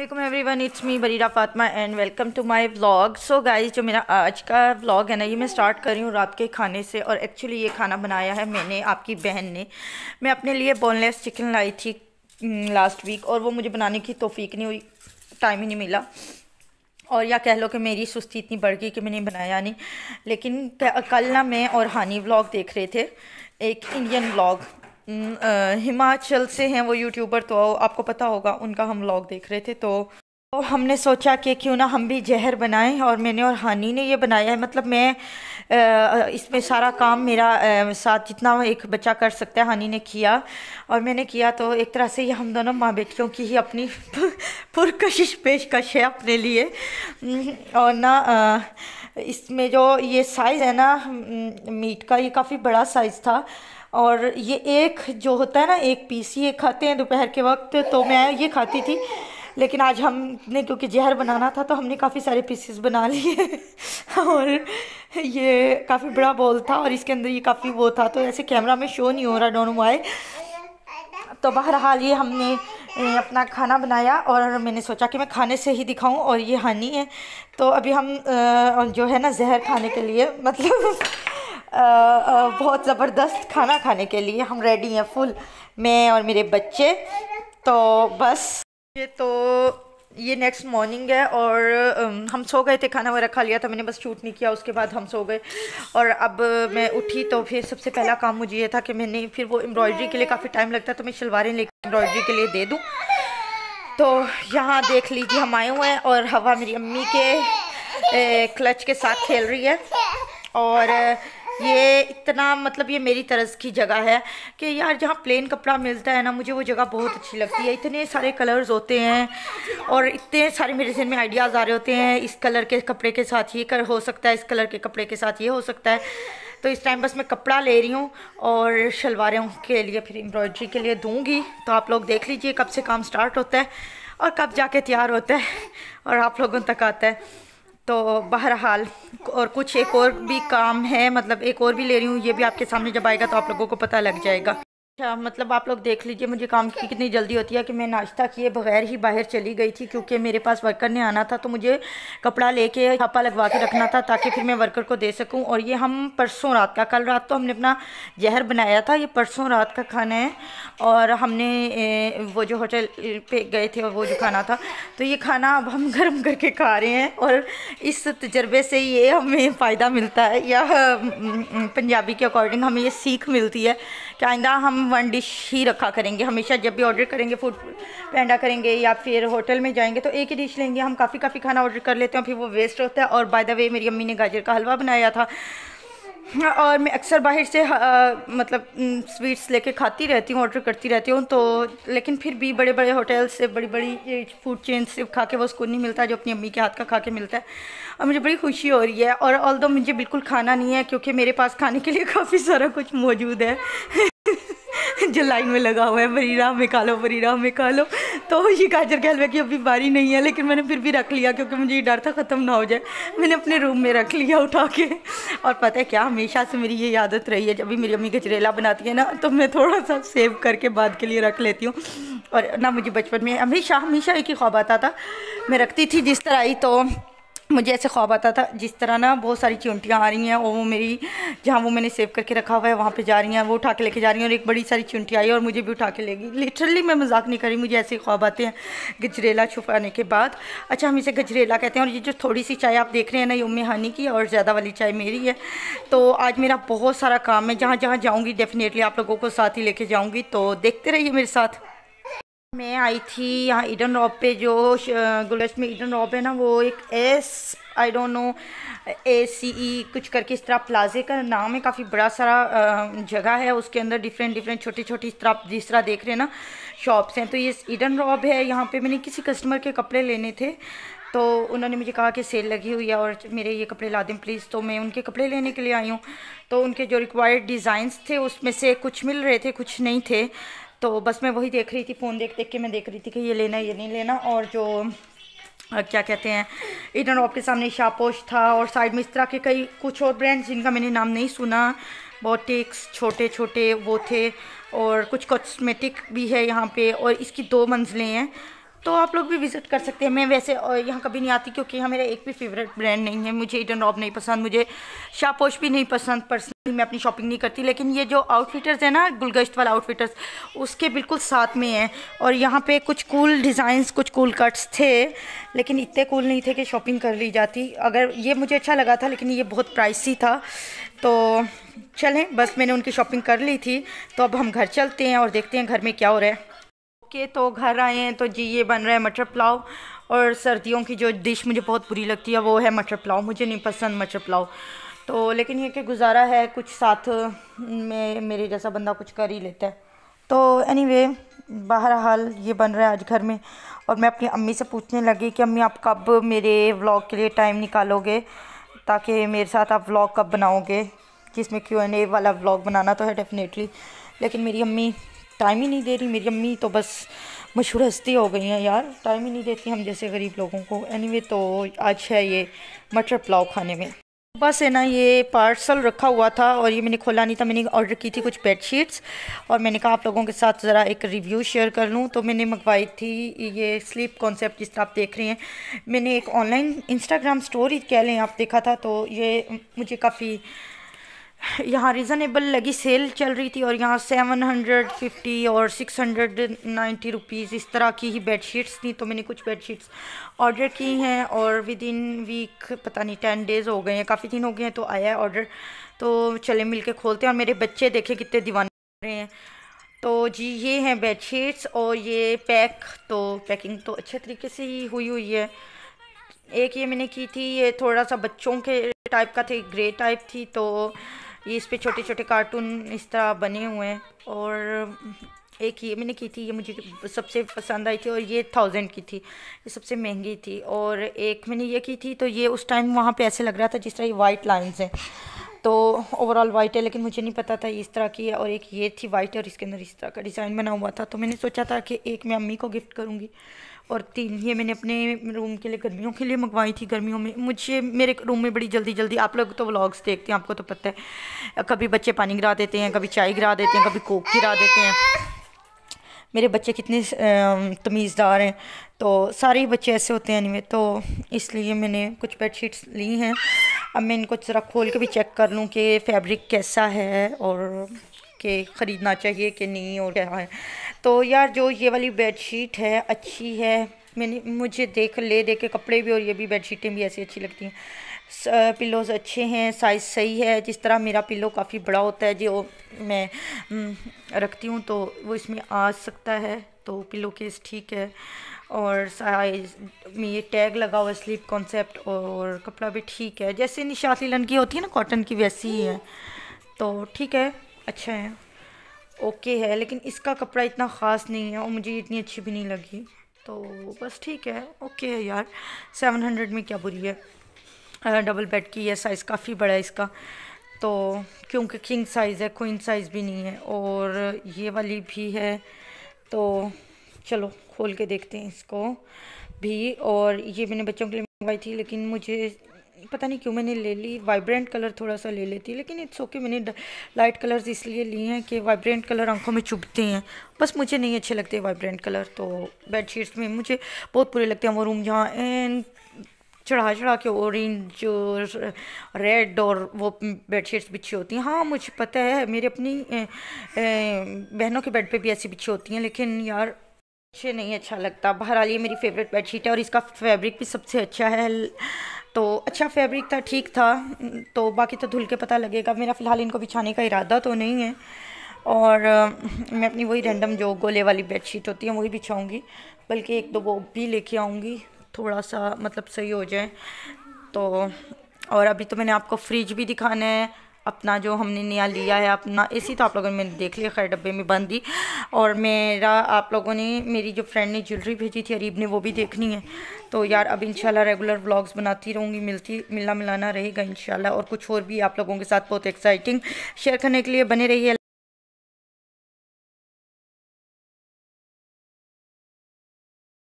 अल्लाम one it's me Bareera Fatima and welcome to my vlog so guys जो मेरा आज का व्लाग है ना ये मैं स्टार्ट कर रही हूँ रात के खाने से और एक्चुअली ये खाना बनाया है मैंने आपकी बहन ने मैं अपने लिए बोनलेस चिकन लाई थी लास्ट mm, वीक और वो मुझे बनाने की तोफीक नहीं हुई टाइम ही नहीं मिला और या कह लो कि मेरी सुस्ती इतनी बढ़ गई कि मैंने बनाया नहीं लेकिन कल ना मैं और हानी व्लाग देख रहे थे एक इंडियन व्लॉग हम्म, हिमाचल से हैं वो यूट्यूबर तो आपको पता होगा उनका हम व्लॉग देख रहे थे तो तो हमने सोचा कि क्यों ना हम भी जहर बनाएं और मैंने और हानी ने ये बनाया है मतलब मैं इसमें सारा काम मेरा साथ जितना एक बच्चा कर सकता है हानि ने किया और मैंने किया तो एक तरह से ये हम दोनों माँ बेटियों की ही अपनी पुरकशिश पेशकश है अपने लिए हम्म, और ना इसमें जो ये साइज़ है ना हम्म, मीट का ये काफ़ी बड़ा साइज़ था और ये एक जो होता है ना एक पीस ये खाते हैं दोपहर के वक्त तो मैं ये खाती थी लेकिन आज हमने क्योंकि जहर बनाना था तो हमने काफ़ी सारे पीसेस बना लिए और ये काफ़ी बड़ा बॉल था और इसके अंदर ये काफ़ी वो था तो ऐसे कैमरा में शो नहीं हो रहा डोनो आए तो बहरहाल ये हमने अपना खाना बनाया और मैंने सोचा कि मैं खाने से ही दिखाऊं और ये हानि है तो अभी हम जो है ना जहर खाने के लिए मतलब बहुत ज़बरदस्त खाना खाने के लिए हम रेडी हैं फुल मैं और मेरे बच्चे तो बस ये तो ये नेक्स्ट मॉर्निंग है और हम सो गए थे खाना वगैरह खा लिया था मैंने बस शूट नहीं किया उसके बाद हम सो गए और अब मैं उठी तो फिर सबसे पहला काम मुझे ये था कि मैंने फिर वो एम्ब्रॉयडरी के लिए काफ़ी टाइम लगता है तो मैं शलवारें लेकर एम्ब्रॉयडरी के लिए दे दूँ तो यहाँ देख लीजिए हम आए हुए हैं और हवा मेरी अम्मी के ए, क्लच के साथ खेल रही है और ये इतना मतलब ये मेरी तरस की जगह है कि यार जहाँ प्लेन कपड़ा मिलता है ना मुझे वो जगह बहुत अच्छी लगती है इतने सारे कलर्स होते हैं और इतने सारे मेरे जहन में आइडियाज़ आ रहे होते हैं इस कलर के कपड़े के साथ ये कर हो सकता है इस कलर के कपड़े के साथ ये हो सकता है तो इस टाइम बस मैं कपड़ा ले रही हूँ और शलवारों के लिए फिर एम्ब्रॉयडरी के लिए दूँगी तो आप लोग देख लीजिए कब से काम स्टार्ट होता है और कब जाके तैयार होता है और आप लोगों तक आता है तो बहरहाल और कुछ एक और भी काम है मतलब एक और भी ले रही हूँ ये भी आपके सामने जब आएगा तो आप लोगों को पता लग जाएगा अच्छा मतलब आप लोग देख लीजिए मुझे काम की कितनी जल्दी होती है कि मैं नाश्ता किए बगैर ही बाहर चली गई थी क्योंकि मेरे पास वर्कर ने आना था तो मुझे कपड़ा लेके छापा लगवा के रखना था ताकि फिर मैं वर्कर को दे सकूं और ये हम परसों रात का कल रात तो हमने अपना जहर बनाया था ये परसों रात का खाना है और हमने वो जो होटल पे गए थे वो जो खाना था तो ये खाना अब हम गर्म करके खा रहे हैं और इस तजर्बे से ये हमें फ़ायदा मिलता है या हम्म, हम्म, हम्म, पंजाबी के अकॉर्डिंग हमें ये सीख मिलती है चाइंदा हम वन डिश ही रखा करेंगे हमेशा जब भी ऑर्डर करेंगे फूड पैंडा करेंगे या फिर होटल में जाएंगे तो एक ही डिश लेंगे हम काफ़ी काफ़ी खाना ऑर्डर कर लेते हैं फिर वो वेस्ट होता है और बाय द वे मेरी अम्मी ने गाजर का हलवा बनाया था और मैं अक्सर बाहर से आ, मतलब स्वीट्स लेके खाती रहती हूँ ऑर्डर करती रहती हूँ तो लेकिन फिर भी बड़े बड़े होटल से बड़ी बड़ी फूड चेन से खा के वो सुकून नहीं मिलता जो अपनी अम्मी के हाथ का खा के मिलता है और मुझे बड़ी खुशी हो रही है और ऑल मुझे बिल्कुल खाना नहीं है क्योंकि मेरे पास खाने के लिए काफ़ी सारा कुछ मौजूद है जो लाइन में लगा हुआ है बरी राम निकालो बरी राम निकालो तो ये गाजर के हलवे की अभी बारी नहीं है लेकिन मैंने फिर भी रख लिया क्योंकि मुझे ये डर था ख़त्म ना हो जाए मैंने अपने रूम में रख लिया उठा के और पता है क्या हमेशा से मेरी ये आदत रही है जब भी मेरी अम्मी गजरेला बनाती है ना तो मैं थोड़ा सा सेव करके बाद के लिए रख लेती हूँ और ना मुझे बचपन में हमेशा हमेशा एक ही ख्वाब आता था मैं रखती थी जिस तरह आई तो मुझे ऐसे ख्वाब आता था जिस तरह ना बहुत सारी चिमटियाँ आ रही हैं और वो मेरी जहाँ वो मैंने सेव करके रखा हुआ है वहाँ पे जा रही हैं वो उठा के लेके जा रही हैं और एक बड़ी सारी चिमटी आई और मुझे भी उठा के ले गई लिटरली मैं मजाक नहीं करी मुझे ऐसे ख्वाब आते हैं गजरेला छुपाने के बाद अच्छा हम इसे गजरेला कहते हैं और ये जो थोड़ी सी चाय आप देख रहे हैं ना ये उम्मी हानी की और ज़्यादा वाली चाय मेरी है तो आज मेरा बहुत सारा काम है जहाँ जहाँ जाऊँगी डेफिनेटली आप लोगों को साथ ही लेके जाऊँगी तो देखते रहिए मेरे साथ मैं आई थी यहाँ ईडन रॉप पे जो गुलश में ईडन रॉप है ना वो एक S I don't know A C E कुछ करके इस तरह प्लाजे का नाम है काफ़ी बड़ा सारा जगह है उसके अंदर डिफरेंट डिफरेंट छोटी छोटी इस तरह आप जिस तरह देख रहे हैं ना शॉप्स हैं तो ये ईडन रॉब है यहाँ पे मैंने किसी कस्टमर के कपड़े लेने थे तो उन्होंने मुझे कहा कि सेल लगी हुई है और मेरे ये कपड़े ला दें प्लीज़ तो मैं उनके कपड़े लेने के लिए आई हूँ तो उनके जो रिक्वायर्ड डिज़ाइंस थे उसमें से कुछ मिल रहे थे कुछ नहीं थे तो बस मैं वही देख रही थी फ़ोन देख देख के मैं देख रही थी कि ये लेना ये नहीं लेना और जो क्या कहते हैं इटन आपके के सामने शापोश था और साइड में इस तरह के कई कुछ और ब्रांड्स जिनका मैंने नाम नहीं सुना बोटिक्स छोटे छोटे वो थे और कुछ कॉस्मेटिक भी है यहाँ पे और इसकी दो मंजिलें हैं तो आप लोग भी विज़िट कर सकते हैं मैं वैसे यहाँ कभी नहीं आती क्योंकि यहाँ मेरा एक भी फेवरेट ब्रांड नहीं है मुझे इटन रॉब नहीं पसंद मुझे शापोश भी नहीं पसंद पर्सनली मैं अपनी शॉपिंग नहीं करती लेकिन ये जो आउटफिटर्स है ना गुलगश्त वाला आउटफिटर्स उसके बिल्कुल साथ में है और यहाँ पर कुछ कूल डिज़ाइंस कुछ कूल कट्स थे लेकिन इतने कूल नहीं थे कि शॉपिंग कर ली जाती अगर ये मुझे अच्छा लगा था लेकिन ये बहुत प्राइसी था तो चलें बस मैंने उनकी शॉपिंग कर ली थी तो अब हम घर चलते हैं और देखते हैं घर में क्या हो रहा है ओके तो घर आए हैं तो जी ये बन रहा है मटर पुलाव और सर्दियों की जो डिश मुझे बहुत बुरी लगती है वो है मटर पुलाव मुझे नहीं पसंद मटर पुलाव तो लेकिन ये कि गुजारा है कुछ साथ में मेरे जैसा बंदा कुछ कर ही लेता है तो एनी वे हाल ये बन रहा है आज घर में और मैं अपनी अम्मी से पूछने लगी कि अम्मी आप कब मेरे व्लॉग के लिए टाइम निकालोगे ताकि मेरे साथ आप व्लॉग कब बनाओगे जिसमें क्यों एन ए वाला व्लॉग बनाना तो है डेफिनेटली लेकिन मेरी अम्मी टाइम ही नहीं दे रही मेरी अम्मी तो बस मशहूर हस्ती हो गई हैं यार टाइम ही नहीं देती हम जैसे गरीब लोगों को एनीवे anyway, तो आज है ये मटर पुलाव खाने में बस है ना ये पार्सल रखा हुआ था और ये मैंने खोला नहीं था मैंने ऑर्डर की थी कुछ बेड शीट्स और मैंने कहा आप लोगों के साथ ज़रा एक रिव्यू शेयर कर लूँ तो मैंने मंगवाई थी ये स्लीप कॉन्सेप्ट जिस आप देख रहे हैं मैंने एक ऑनलाइन इंस्टाग्राम स्टोरी कह लें आप देखा था तो ये मुझे काफ़ी यहाँ रिजनेबल लगी सेल चल रही थी और यहाँ सेवन हंड्रेड फिफ्टी और सिक्स हंड्रेड नाइन्टी रुपीज़ इस तरह की ही बेड शीट्स थी तो मैंने कुछ बेड शीट्स ऑर्डर की हैं और विद इन वीक पता नहीं टेन डेज़ हो गए हैं काफ़ी दिन हो गए हैं तो आया है ऑर्डर तो चले मिल के खोलते हैं और मेरे बच्चे देखे कितने दीवाने रहे हैं तो जी ये हैं बेड शीट्स और ये पैक तो पैकिंग तो अच्छे तरीके से ही हुई हुई है एक ये मैंने की थी ये थोड़ा सा बच्चों के टाइप का थे ग्रे टाइप थी तो ये इस पर छोटे छोटे कार्टून इस तरह बने हुए हैं और एक ये मैंने की थी ये मुझे सबसे पसंद आई थी और ये थाउजेंड की थी ये सबसे महंगी थी और एक मैंने ये की थी तो ये उस टाइम वहाँ पे ऐसे लग रहा था जिस तरह ये वाइट लाइंस हैं तो ओवरऑल वाइट है लेकिन मुझे नहीं पता था इस तरह की है और एक ये थी वाइट और इसके अंदर इस तरह का डिज़ाइन बना हुआ था तो मैंने सोचा था कि एक मैं अम्मी को गिफ्ट करूँगी और तीन ये मैंने अपने रूम के लिए गर्मियों के लिए मंगवाई थी गर्मियों में मुझे मेरे रूम में बड़ी जल्दी जल्दी आप लोग तो व्लॉग्स देखते हैं आपको तो पता है कभी बच्चे पानी गिरा देते हैं कभी चाय गिरा देते हैं कभी कोक गिरा देते हैं मेरे बच्चे कितने तमीज़दार हैं तो सारे ही बच्चे ऐसे होते हैं नहीं तो इसलिए मैंने कुछ बेड शीट्स ली हैं अब मैं इनको ज़रा खोल के भी चेक कर लूँ कि फैब्रिक कैसा है और कि ख़रीदना चाहिए कि नहीं और क्या है तो यार जो ये वाली बेडशीट है अच्छी है मैंने मुझे देख ले देख के कपड़े भी और ये भी बेडशीटें भी ऐसी अच्छी लगती हैं पिलोज अच्छे हैं साइज़ सही है जिस तरह मेरा पिलो काफ़ी बड़ा होता है जो मैं रखती हूँ तो वो इसमें आ सकता है तो पिलो केस ठीक है और साइज में ये टैग लगा हुआ स्लीप कॉन्सेप्ट और कपड़ा भी ठीक है जैसे निशात लन की होती है ना कॉटन की वैसी ही है तो ठीक है अच्छा है ओके है लेकिन इसका कपड़ा इतना ख़ास नहीं है और मुझे इतनी अच्छी भी नहीं लगी तो बस ठीक है ओके है यार सेवन हंड्रेड में क्या बुरी है डबल बेड की यह साइज़ काफ़ी बड़ा है इसका तो क्योंकि किंग साइज़ है क्वीन साइज़ भी नहीं है और ये वाली भी है तो चलो खोल के देखते हैं इसको भी और ये मैंने बच्चों के लिए मंगवाई थी लेकिन मुझे पता नहीं क्यों मैंने ले ली वाइब्रेंट कलर थोड़ा सा ले लेती लेकिन इट्स ओके मैंने लाइट कलर्स इसलिए लिए हैं कि वाइब्रेंट कलर आंखों में चुभते हैं बस मुझे नहीं अच्छे लगते वाइब्रेंट कलर तो बेड शीट्स में मुझे बहुत बुरे लगते हैं वो रूम जहाँ एन चढ़ा चढ़ा के ऑरेंज और रेड और वो बेड शीट्स बिछी होती हैं हाँ मुझे पता है मेरी अपनी बहनों के बेड पर भी ऐसी बिछी होती हैं लेकिन यार मुझे नहीं अच्छा लगता बहरहाल ये मेरी फेवरेट बेडशीट है और इसका फैब्रिक भी सबसे अच्छा है तो अच्छा फैब्रिक था ठीक था तो बाकी तो धुल के पता लगेगा मेरा फ़िलहाल इनको बिछाने का इरादा तो नहीं है और आ, मैं अपनी वही रैंडम जो गोले वाली बेडशीट होती है वही बिछाऊँगी बल्कि एक दो वो भी लेके आऊँगी थोड़ा सा मतलब सही हो जाए तो और अभी तो मैंने आपको फ्रिज भी दिखाना है अपना जो हमने नया लिया है अपना इसी तो आप लोगों ने मैंने देख लिया खैर डब्बे में बंद दी और मेरा आप लोगों ने मेरी जो फ्रेंड ने ज्वेलरी भेजी थी अरीब ने वो भी देखनी है तो यार अब इंशाल्लाह रेगुलर व्लॉग्स बनाती रहूँगी मिलती मिलना मिलाना रहेगा इंशाल्लाह और कुछ और भी आप लोगों के साथ बहुत एक्साइटिंग शेयर करने के लिए बने रही